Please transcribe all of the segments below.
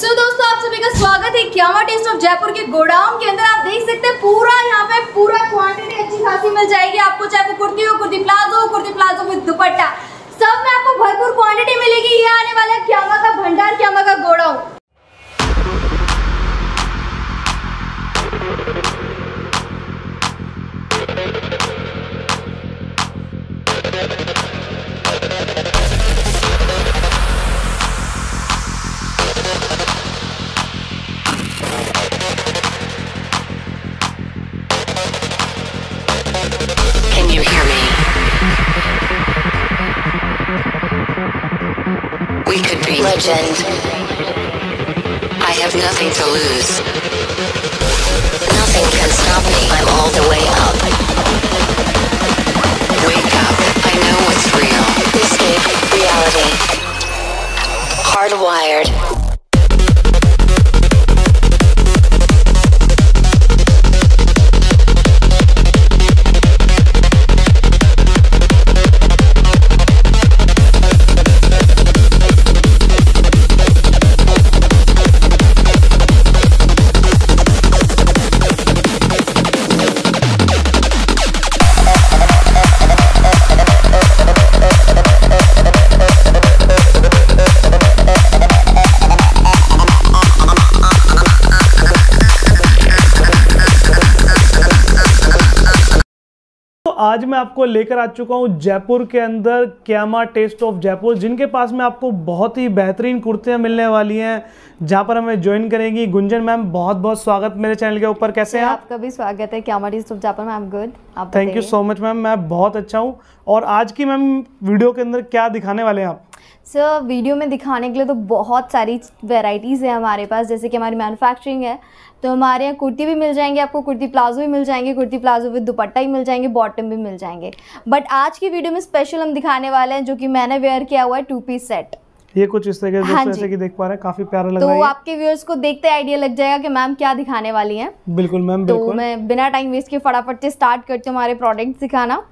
सो so, दोस्तों आप सभी का स्वागत है क्यावा टेस्ट ऑफ जयपुर के गोडाउन के अंदर आप देख सकते हैं पूरा यहाँ पे पूरा क्वांटिटी अच्छी खासी मिल जाएगी आपको चाहे वो कुर्ती हो कुर्ती प्लाजो हो कुर्ती प्लाजो विद दुपट्टा सब में आपको भरपूर क्वांटिटी मिलेगी ये आने वाला क्या का भंडार क्या का godown legend. I have nothing to lose. Nothing can stop me. I'm all the way up. Wake up. I know what's real. Escape reality. Hardwired. तो आज मैं आपको लेकर आ चुका हूँ जयपुर के अंदर क्यामा टेस्ट ऑफ जयपुर जिनके पास में आपको बहुत ही बेहतरीन कुर्तियाँ मिलने वाली हैं जहाँ पर हमें ज्वाइन करेंगी गुंजन मैम बहुत बहुत स्वागत मेरे चैनल के ऊपर कैसे हैं आपका भी स्वागत है क्यामा taste of Jaipur ma'am good thank you so much ma'am मैं बहुत अच्छा हूँ और आज की मैम वीडियो के अंदर क्या दिखाने वाले हैं आप सर so, वीडियो में दिखाने के लिए तो बहुत सारी वेराइटीज़ है हमारे पास जैसे कि हमारी मैनुफैक्चरिंग है तो हमारे यहाँ कुर्ती भी मिल जाएंगे आपको कुर्ती प्लाजो भी मिल जाएंगे कुर्ती प्लाजो विद दुपट्टा ही मिल जाएंगे बॉटम भी मिल जाएंगे बट आज की वीडियो में स्पेशल हम दिखाने वाले हैं जो कि मैंने वेयर किया हुआ है टू पीस सेट ये कुछ इस तरह हाँ जैसे कि देख पा रहे हैं काफी प्यारा लग तो रहा है तो आपके व्यूअर्स को देखते आइडिया लग जाएगा कि मैम क्या दिखाने वाली हैं बिल्कुल मैम तो मैं बिना टाइम वेस्ट के फटाफट से स्टार्ट करती हूँ हमारे प्रोडक्ट दिखाना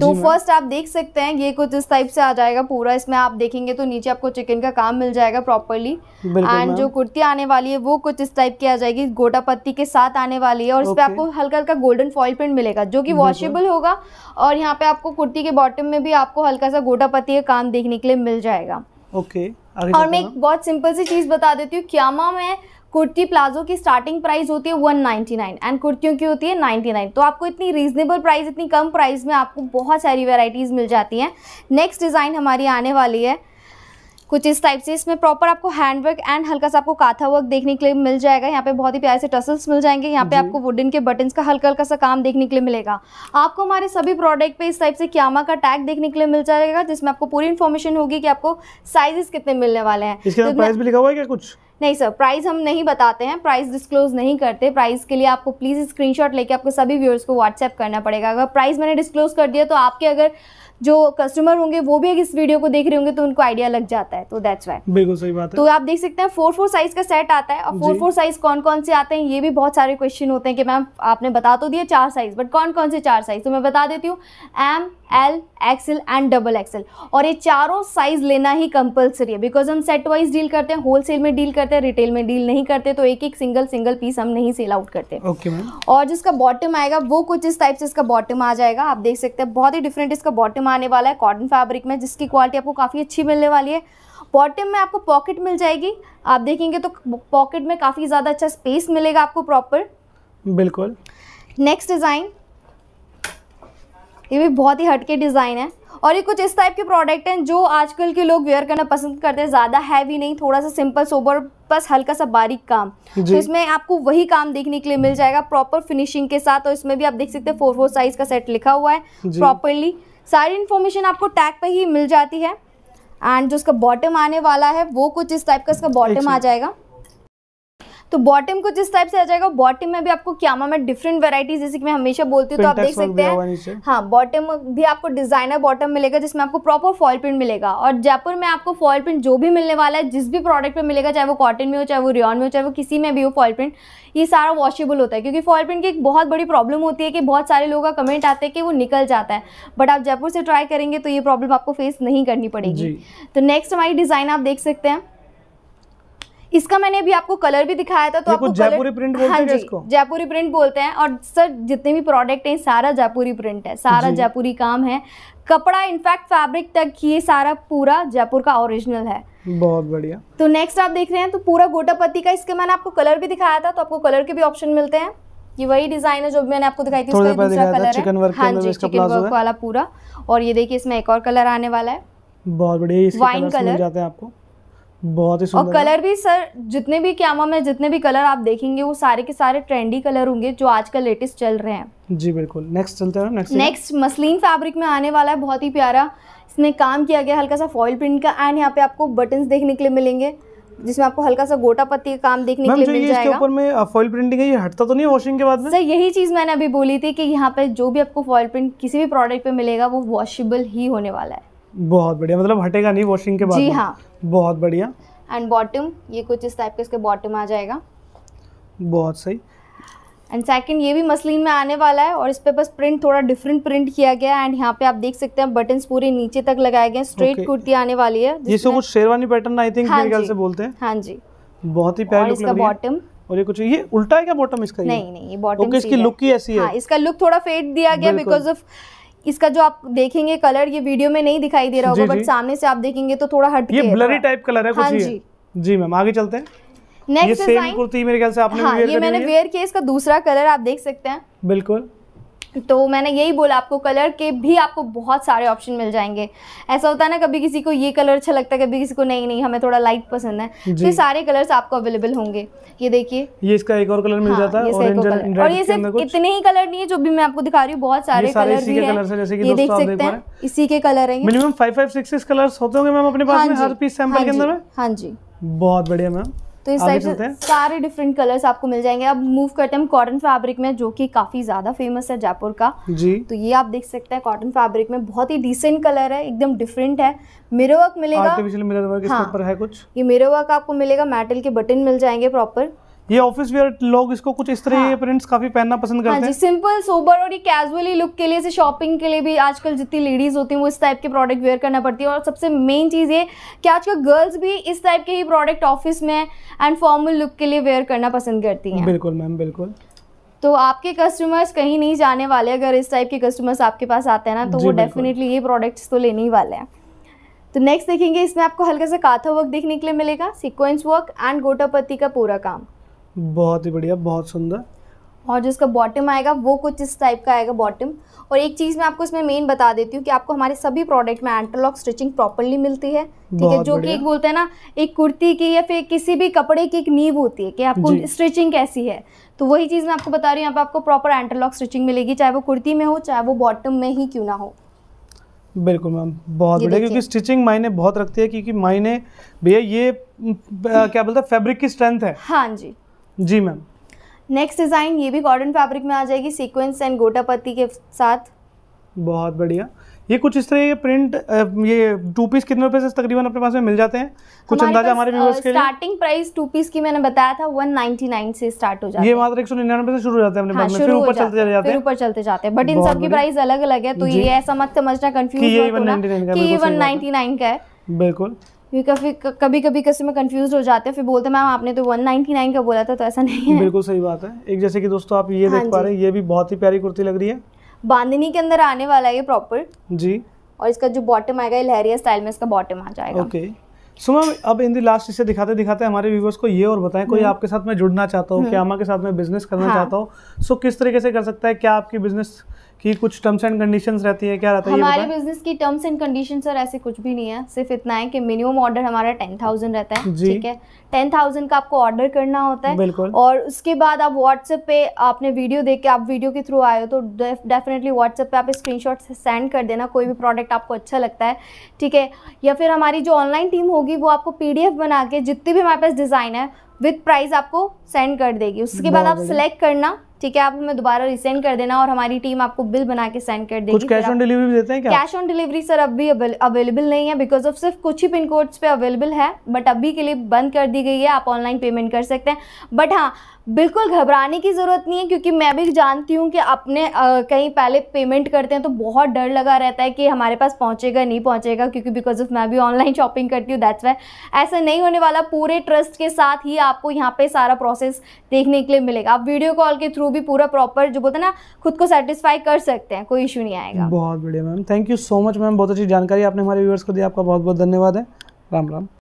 तो फर्स्ट आप देख सकते हैं ये कुछ इस टाइप से आ जाएगा पूरा इसमें आप देखेंगे तो नीचे आपको चिकन का काम मिल जाएगा प्रॉपरली एंड जो कुर्ती आने वाली है वो कुछ इस टाइप की आ जाएगी गोटा पत्ती के साथ आने वाली है और इसपे आपको हल्का हल्का गोल्डन फॉइल प्रिंट मिलेगा जो की वॉशेबल होगा और यहाँ पे आपको कुर्ती के बॉटम में भी आपको हल्का सा गोटा पत्ती का काम देखने के लिए मिल जाएगा ओके और मैं एक बहुत सिंपल सी चीज़ बता देती हूँ क्यामा में कुर्ती प्लाजो की स्टार्टिंग प्राइस होती है 199 एंड कुर्तियों की होती है 99 तो आपको इतनी रीजनेबल प्राइस इतनी कम प्राइस में आपको बहुत सारी वेराइटीज़ मिल जाती हैं नेक्स्ट डिज़ाइन हमारी आने वाली है कुछ इस टाइप से इसमें प्रॉपर आपको हैंडवर्क एंड हल्का सा आपको काथा वर्क देखने के लिए मिल जाएगा यहाँ पे बहुत ही प्यारे से टसल्स मिल जाएंगे यहाँ पे आपको वुडन के बटन्स का हल्का हल्का सा काम देखने के लिए मिलेगा आपको हमारे सभी प्रोडक्ट पे इस टाइप से क्यामा का टैग देखने के लिए मिल जाएगा जिसमें आपको पूरी इन्फॉर्मेशन होगी कि आपको साइजेस कितने मिलने वाले हैं इसके तो प्राइस भी लिखा हुआ है क्या कुछ नहीं सर प्राइस हम नहीं बताते हैं प्राइस डिस्क्लोज नहीं करते प्राइस के लिए आपको प्लीज़ स्क्रीनशॉट लेके आपके सभी व्यूअर्स को व्हाट्सएप करना पड़ेगा अगर प्राइस मैंने डिस्क्लोज कर दिया तो आपके अगर जो कस्टमर होंगे वो भी अगर इस वीडियो को देख रहे होंगे तो उनको आइडिया लग जाता है तो दैट्स वाई बिल्कुल सही बात है तो आप देख सकते हैं फोर फोर साइज का सेट आता है और फोर फोर साइज कौन कौन से आते हैं ये भी बहुत सारे क्वेश्चन होते हैं कि मैम आपने बता तो दिया चार साइज बट कौन कौन से चार साइज तो मैं बता देती हूँ M L XL and double XL और ये चारों साइज लेना ही कंपल्सरी है बिकॉज हम सेट वाइज डील करते हैं होलसेल में डील करते करते हैं रिटेल में डील नहीं करते तो एक एक सिंगल सिंगल पीस हम नहीं सेल आउट करते ओके okay, और जिसका बॉटम आएगा वो कुछ इस टाइप से इसका बॉटम आ जाएगा आप देख सकते हैं बहुत ही डिफरेंट इसका बॉटम आने वाला है कॉटन फैब्रिक में जिसकी क्वालिटी आपको काफ़ी अच्छी मिलने वाली है बॉटम में आपको पॉकेट मिल जाएगी आप देखेंगे तो पॉकेट में काफ़ी ज़्यादा अच्छा स्पेस मिलेगा आपको प्रॉपर बिल्कुल नेक्स्ट डिज़ाइन ये भी बहुत ही हटके डिज़ाइन है और ये कुछ इस टाइप के प्रोडक्ट हैं जो आजकल के लोग वेयर करना पसंद करते हैं ज़्यादा हैवी नहीं थोड़ा सा सिंपल सोबर बस हल्का सा बारीक काम तो इसमें आपको वही काम देखने के लिए मिल जाएगा प्रॉपर फिनिशिंग के साथ और इसमें भी आप देख सकते हैं फोर फोर साइज का सेट लिखा हुआ है प्रॉपरली सारी इन्फॉर्मेशन आपको टैग पर ही मिल जाती है एंड जो उसका बॉटम आने वाला है वो कुछ इस टाइप का इसका बॉटम अच्छा। आ जाएगा तो बॉटम को जिस टाइप से आ जाएगा बॉटम में भी आपको क्यामा में डिफरेंट वेराइटीज जैसे कि मैं हमेशा बोलती हूँ तो आप देख सकते हैं हाँ बॉटम भी आपको डिजाइनर बॉटम मिलेगा जिसमें आपको प्रॉपर फॉल प्रिंट मिलेगा और जयपुर में आपको फॉल प्रिंट जो भी मिलने वाला है जिस भी प्रोडक्ट में मिलेगा चाहे वो कॉटन में हो चाहे वो रियॉन में हो चाहे वो किसी में भी हो फॉल प्रिंट ये सारा वॉशेबल होता है क्योंकि फॉल प्रिंट की एक बहुत बड़ी प्रॉब्लम होती है कि बहुत सारे लोगों का कमेंट आते हैं कि वो निकल जाता है बट आप जयपुर से ट्राई करेंगे तो ये प्रॉब्लम आपको फेस नहीं करनी पड़ेगी तो नेक्स्ट हमारी डिज़ाइन आप देख सकते हैं इसका मैंने अभी आपको कलर भी दिखाया था तो आपको जयपुरी प्रिंट बोलते हैं इसको हाँ जयपुरी प्रिंट बोलते हैं और सर जितने भी प्रोडक्ट हैं सारा जयपुरी प्रिंट है सारा जयपुरी काम है कपड़ा इनफैक्ट फैब्रिक तक ये सारा पूरा जयपुर का ओरिजिनल है बहुत बढ़िया तो नेक्स्ट आप देख रहे हैं तो पूरा गोटापति का इसके मैंने आपको कलर भी दिखाया था तो आपको कलर के भी ऑप्शन मिलते हैं ये वही डिजाइन है जो मैंने आपको दिखाई थी उसका दूसरा कलर है चिकन वर्क हाँ जी चिकन वर्क वाला पूरा और ये देखिए इसमें एक और कलर आने वाला है बहुत बढ़िया वाइन कलर जाते हैं आपको बहुत ही और कलर भी सर जितने भी कैमा में जितने भी कलर आप देखेंगे वो सारे के सारे ट्रेंडी कलर होंगे जो आज लेटेस्ट चल रहे हैं जी बिल्कुल नेक्स्ट चलते हैं नेक्स्ट नेक्स्ट मसलिन फैब्रिक में आने वाला है बहुत ही प्यारा इसमें काम किया गया हल्का सा फॉइल प्रिंट का एंड यहाँ पे आपको बटन देखने के लिए मिलेंगे जिसमें आपको हल्का सा गोटा पत्ती का काम देखने के लिए मिल जाएगा ऊपर में फॉइल प्रिंटिंग है ये हटता तो नहीं वॉशिंग के बाद में सर यही चीज मैंने अभी बोली थी कि यहाँ पे जो भी आपको फॉइल प्रिंट किसी भी प्रोडक्ट पे मिलेगा वो वॉशेबल ही होने वाला है बहुत बढ़िया मतलब हटेगा नहीं वॉशिंग के बाद जी हाँ बहुत बढ़िया एंड बॉटम ये कुछ इस टाइप का इसके बॉटम आ जाएगा बहुत सही एंड सेकंड ये भी मसलिन में आने वाला है और इस पर बस प्रिंट थोड़ा डिफरेंट प्रिंट किया गया है एंड यहाँ पे आप देख सकते हैं बटन पूरे नीचे तक लगाए गए स्ट्रेट okay. कुर्ती आने वाली है जिसको कुछ शेरवानी पैटर्न आई थिंक मेरे ख्याल से बोलते हैं हाँ जी बहुत ही प्यारी इसका बॉटम और ये कुछ ये उल्टा है क्या बॉटम इसका नहीं नहीं ये बॉटम इसकी लुक ही ऐसी है हाँ, इसका लुक थोड़ा फेड दिया गया बिकॉज ऑफ इसका जो आप देखेंगे कलर ये वीडियो में नहीं दिखाई दे रहा होगा बट सामने से आप देखेंगे तो थोड़ा हट ये ब्लरी टाइप कलर है हाँ जी जी मैम आगे चलते हैं नेक्स्ट डिजाइन कुर्ती मेरे ख्याल से आपने हाँ, ये मैंने वेयर किया इसका दूसरा कलर आप देख सकते हैं बिल्कुल तो मैंने यही बोला आपको कलर के भी आपको बहुत सारे ऑप्शन मिल जाएंगे ऐसा होता है ना कभी किसी को ये कलर अच्छा लगता है कभी किसी को नहीं नहीं हमें थोड़ा लाइट पसंद है तो सारे कलर्स आपको अवेलेबल होंगे ये देखिए ये इसका एक और कलर मिल हाँ, जाता है हाँ, और, और ये सिर्फ इतने ही कलर नहीं है जो भी मैं आपको दिखा रही हूँ बहुत सारे कलर भी है ये देख सकते हैं इसी के कलर है minimum five five six colour होते होंगे मैम अपने पास हाँ हर पीस सैम्पल हाँ के अंदर हाँ जी बहुत बढ़िया मैम तो इस टाइप से सारे डिफरेंट कलर्स आपको मिल जाएंगे अब मूव करते हैं हम कॉटन फैब्रिक में जो कि काफी ज्यादा फेमस है जयपुर का जी तो ये आप देख सकते हैं कॉटन फैब्रिक में बहुत ही डिसेंट कलर है एकदम डिफरेंट है मिरर वर्क मिलेगा आर्टिफिशियल मिरर वर्क हाँ, है कुछ ये मिरर वर्क आपको मिलेगा मेटल के बटन मिल जाएंगे प्रॉपर ये ऑफिस वेयर लोग इसको कुछ इस तरह हाँ। प्रिंट्स काफी पहनना पसंद हाँ करते हाँ जी, हैं सिंपल सोबर और ये कैजुअली लुक के लिए से शॉपिंग के लिए भी आजकल जितनी लेडीज होती हैं वो इस टाइप के प्रोडक्ट वेयर करना पड़ती है और सबसे मेन चीज़ ये कि आजकल गर्ल्स भी इस टाइप के ही प्रोडक्ट ऑफिस में एंड फॉर्मल लुक के लिए वेयर करना पसंद करती हैं बिल्कुल मैम बिल्कुल तो आपके कस्टमर्स कहीं नहीं जाने वाले अगर इस टाइप के कस्टमर्स आपके पास आते हैं ना तो वो डेफिनेटली ये प्रोडक्ट्स तो लेने ही वाले हैं तो नेक्स्ट देखेंगे इसमें आपको हल्का सा काथा वर्क देखने के लिए मिलेगा सीक्वेंस वर्क एंड गोटापत्ती का पूरा काम बहुत ही बढ़िया बहुत सुंदर और जो इसका बॉटम आएगा वो कुछ इस टाइप का आएगा बॉटम और एक चीज़ मैं आपको इसमें मेन बता देती हूँ कि आपको हमारे सभी प्रोडक्ट में एंटरलॉक स्टिचिंग प्रॉपरली मिलती है ठीक है जो कि एक बोलते हैं ना एक कुर्ती की या फिर किसी भी कपड़े की एक नींव होती है कि आपको स्टिचिंग कैसी है तो वही चीज़ मैं आपको बता रही हूँ यहाँ पर आपको प्रॉपर एंटरलॉक स्टिचिंग मिलेगी चाहे वो कुर्ती में हो चाहे वो बॉटम में ही क्यों ना हो बिल्कुल मैम बहुत बढ़िया क्योंकि स्टिचिंग मायने बहुत रखती है क्योंकि मायने भैया ये क्या बोलते हैं फैब्रिक की स्ट्रेंथ है हाँ जी जी मैम नेक्स्ट डिज़ाइन ये भी कॉटन फैब्रिक में आ जाएगी सीक्वेंस एंड गोटापत्ती के साथ बहुत बढ़िया ये कुछ इस तरह ये प्रिंट ये टू पीस कितने रुपए से तकरीबन अपने पास में मिल जाते हैं कुछ अंदाजा हमारे व्यूअर्स के लिए स्टार्टिंग प्राइस टू पीस की मैंने बताया था 199 से स्टार्ट हो जाता है ये मात्र 199 से शुरू हो जाते हैं अपने पास हाँ, में फिर ऊपर चलते चले जाते हैं फिर ऊपर चलते जाते हैं बट इन सब की प्राइस अलग अलग है तो ये ऐसा मत समझना कंफ्यूज मत होना कि ये 199 का है बिल्कुल क्योंकि कभी कभी कस्टमर कंफ्यूज हो जाते हैं फिर बोलते हैं मैम आपने तो 199 का बोला था तो ऐसा नहीं है बिल्कुल सही बात है एक जैसे कि दोस्तों आप ये हाँ देख पा रहे हैं ये भी बहुत ही प्यारी कुर्ती लग रही है बांधनी के अंदर आने वाला है ये प्रॉपर जी और इसका जो बॉटम आएगा ये लहरिया स्टाइल में इसका बॉटम आ जाएगा ओके सो अब इन दी लास्ट इसे दिखाते दिखाते हमारे व्यूवर्स को ये और बताएं कोई हम्म। आपके साथ में जुड़ना चाहता हो हम्म। क्यामा के साथ में बिजनेस करना हाँ। चाहता हो सो किस तरीके से कर सकता है क्या आपकी बिजनेस कि कुछ टर्म्स एंड कंडीशंस रहती है क्या रहता है हमारे बिजनेस की टर्म्स एंड कंडीशन सर ऐसे कुछ भी नहीं है सिर्फ इतना है कि मिनिमम ऑर्डर हमारा टेन थाउजेंड रहता है ठीक है टेन थाउजेंड का आपको ऑर्डर करना होता है बिल्कुल और उसके बाद आप व्हाट्सएप पे आपने वीडियो देख के आप वीडियो के थ्रू आए हो तो डेफिनेटली व्हाट्सएप पे आप स्क्रीन सेंड कर देना कोई भी प्रोडक्ट आपको अच्छा लगता है ठीक है या फिर हमारी जो ऑनलाइन टीम होगी वो आपको पी बना के जितनी भी हमारे पास डिज़ाइन है विथ प्राइस आपको सेंड कर देगी उसके बाद आप सिलेक्ट करना ठीक है आप हमें दोबारा रिसेंड कर देना और हमारी टीम आपको बिल बना के सेंड कर देगी कैश ऑन डिलीवरी देते हैं क्या कैश ऑन डिलीवरी सर अभी अवेलेबल नहीं है बिकॉज ऑफ सिर्फ कुछ ही पिन कोड्स पे अवेलेबल है बट अभी के लिए बंद कर दी गई है आप ऑनलाइन पेमेंट कर सकते हैं बट हाँ बिल्कुल घबराने की ज़रूरत नहीं है क्योंकि मैं भी जानती हूँ कि अपने आ, कहीं पहले पेमेंट करते हैं तो बहुत डर लगा रहता है कि हमारे पास पहुँचेगा नहीं पहुँचेगा क्योंकि बिकॉज ऑफ मैं भी ऑनलाइन शॉपिंग करती हूँ दैट्स वाई ऐसा नहीं होने वाला पूरे ट्रस्ट के साथ ही आपको यहाँ पे सारा प्रोसेस देखने के लिए मिलेगा आप वीडियो कॉल के थ्रू भी पूरा प्रॉपर जो बोलते हैं ना खुद को सेटिस्फाई कर सकते हैं कोई इशू नहीं आएगा बहुत बढ़िया ma'am thank you so much ma'am बहुत अच्छी जानकारी आपने हमारे व्यूअर्स को दी आपका बहुत बहुत धन्यवाद है राम राम